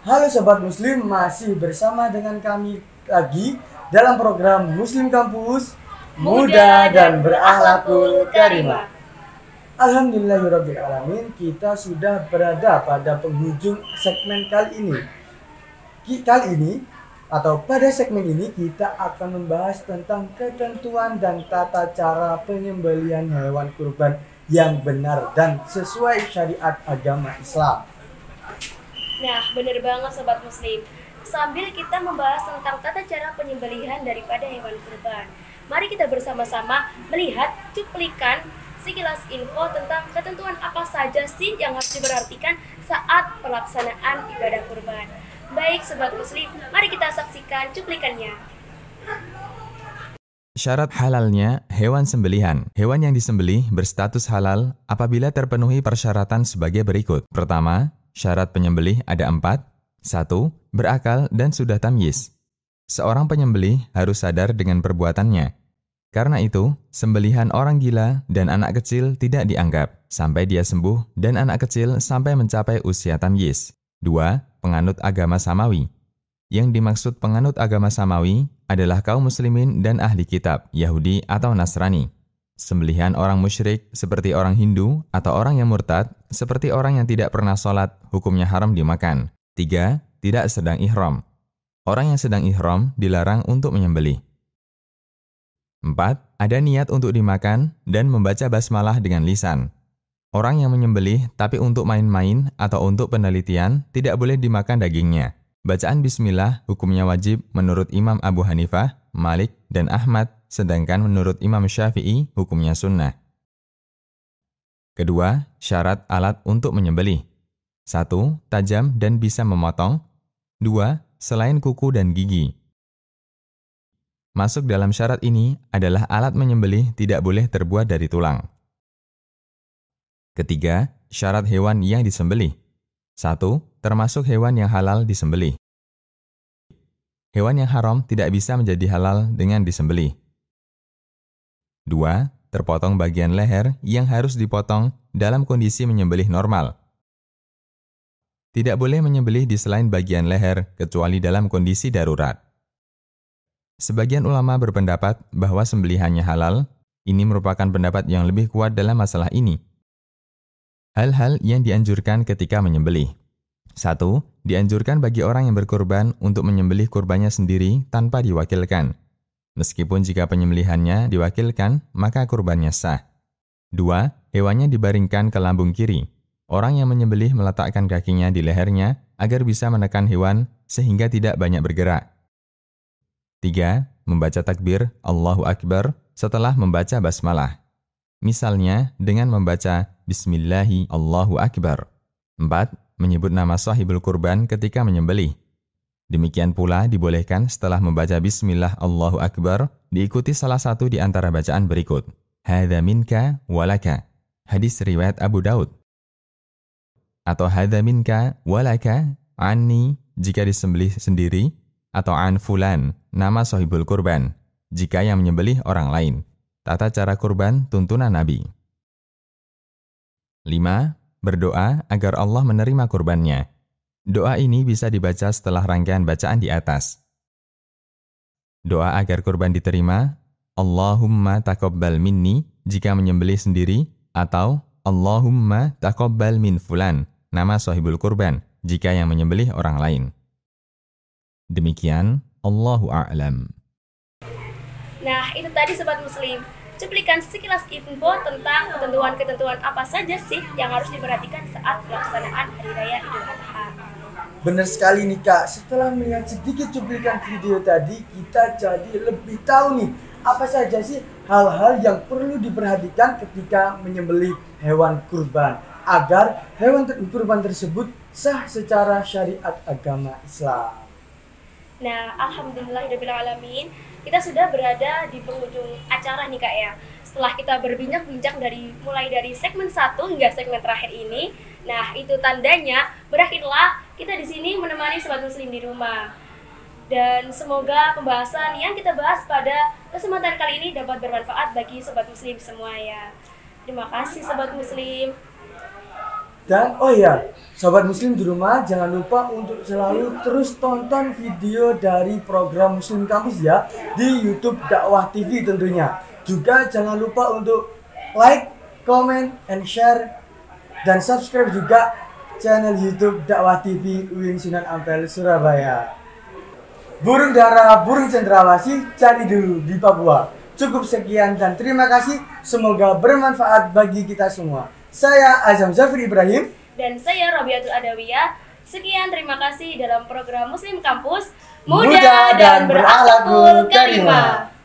Halo sobat muslim, masih bersama dengan kami lagi dalam program Muslim Kampus Muda, dan Berakhlakul Karimah. Alhamdulillahirabbil ya alamin, kita sudah berada pada penghujung segmen kali ini. Kali ini atau pada segmen ini kita akan membahas tentang ketentuan dan tata cara penyembelian hewan kurban yang benar dan sesuai syariat agama Islam. Nah, bener banget sobat muslim. Sambil kita membahas tentang tata cara penyembelihan daripada hewan kurban, mari kita bersama-sama melihat cuplikan sekilas info tentang ketentuan apa saja sih yang harus diperhatikan saat pelaksanaan ibadah kurban. Baik sobat muslim, mari kita saksikan cuplikannya. Syarat halalnya hewan sembelihan. Hewan yang disembelih berstatus halal apabila terpenuhi persyaratan sebagai berikut. Pertama, Syarat penyembelih ada empat. Satu, berakal dan sudah tamyiz. Seorang penyembelih harus sadar dengan perbuatannya. Karena itu, sembelihan orang gila dan anak kecil tidak dianggap sampai dia sembuh dan anak kecil sampai mencapai usia tamyiz. Dua, Penganut agama samawi. Yang dimaksud penganut agama samawi adalah kaum muslimin dan ahli kitab, Yahudi atau Nasrani. Sembelihan orang musyrik seperti orang Hindu atau orang yang murtad seperti orang yang tidak pernah sholat, hukumnya haram dimakan. 3. Tidak sedang ihram. Orang yang sedang ihram dilarang untuk menyembelih. 4. Ada niat untuk dimakan dan membaca basmalah dengan lisan. Orang yang menyembelih tapi untuk main-main atau untuk penelitian tidak boleh dimakan dagingnya. Bacaan bismillah hukumnya wajib menurut Imam Abu Hanifah, Malik, dan Ahmad sedangkan menurut Imam Syafi'i hukumnya sunnah. Kedua, syarat alat untuk menyembelih. Satu, tajam dan bisa memotong. Dua, selain kuku dan gigi. Masuk dalam syarat ini adalah alat menyembelih tidak boleh terbuat dari tulang. Ketiga, syarat hewan yang disembelih. Satu, termasuk hewan yang halal disembelih. Hewan yang haram tidak bisa menjadi halal dengan disembelih. 2. Terpotong bagian leher yang harus dipotong dalam kondisi menyembelih normal. Tidak boleh menyembelih di selain bagian leher kecuali dalam kondisi darurat. Sebagian ulama berpendapat bahwa sembelihannya halal, ini merupakan pendapat yang lebih kuat dalam masalah ini. Hal-hal yang dianjurkan ketika menyembelih. 1. Dianjurkan bagi orang yang berkurban untuk menyembelih kurbannya sendiri tanpa diwakilkan, Meskipun jika penyembelihannya diwakilkan, maka kurbannya sah. 2. Hewannya dibaringkan ke lambung kiri. Orang yang menyembelih meletakkan kakinya di lehernya agar bisa menekan hewan sehingga tidak banyak bergerak. 3. Membaca takbir Allahu Akbar setelah membaca basmalah. Misalnya dengan membaca Bismillahi Allahu Akbar. 4. Menyebut nama sahibul kurban ketika menyembelih. Demikian pula dibolehkan setelah membaca Bismillah Allahu Akbar, diikuti salah satu di antara bacaan berikut. Hadha minka walaka. Hadis riwayat Abu Daud. Atau hadha minka walaka anni jika disembelih sendiri atau an fulan nama sohibul kurban jika yang menyembelih orang lain. Tata cara kurban tuntunan Nabi. 5. Berdoa agar Allah menerima kurbannya. Doa ini bisa dibaca setelah rangkaian bacaan di atas. Doa agar kurban diterima, Allahumma takobbal minni jika menyembelih sendiri, atau Allahumma takobbal min fulan, nama sahibul kurban, jika yang menyembelih orang lain. Demikian, Allahu A'lam. Nah, itu tadi Sobat Muslim, cuplikan sekilas info tentang ketentuan-ketentuan apa saja sih yang harus diperhatikan saat pelaksanaan Hari Raya Idul Adha. Benar sekali nih Kak, setelah melihat sedikit cuplikan video tadi, kita jadi lebih tahu nih apa saja sih hal-hal yang perlu diperhatikan ketika menyembelih hewan kurban agar hewan ter kurban tersebut sah secara syariat agama Islam. Nah, alhamdulillah alamin. kita sudah berada di penghujung acara nih Kak ya. Setelah kita berbincang-bincang dari mulai dari segmen satu hingga segmen terakhir ini, Nah, itu tandanya berakhirlah kita di sini menemani sobat muslim di rumah. Dan semoga pembahasan yang kita bahas pada kesempatan kali ini dapat bermanfaat bagi sobat muslim semua ya. Terima kasih sobat muslim. Dan oh ya, sobat muslim di rumah jangan lupa untuk selalu terus tonton video dari program Muslim Kampus ya di YouTube Dakwah TV tentunya. Juga jangan lupa untuk like, comment, and share dan subscribe juga channel YouTube Dakwah TV UIN Sunan Ampel Surabaya. Burung dara, burung cendrawasih cari dulu di Papua. Cukup sekian dan terima kasih. Semoga bermanfaat bagi kita semua. Saya Azam Zafri Ibrahim dan saya Robiatul Adawiyah. Sekian terima kasih dalam program Muslim Kampus Muda, Muda dan, dan Berakhlakul Karimah.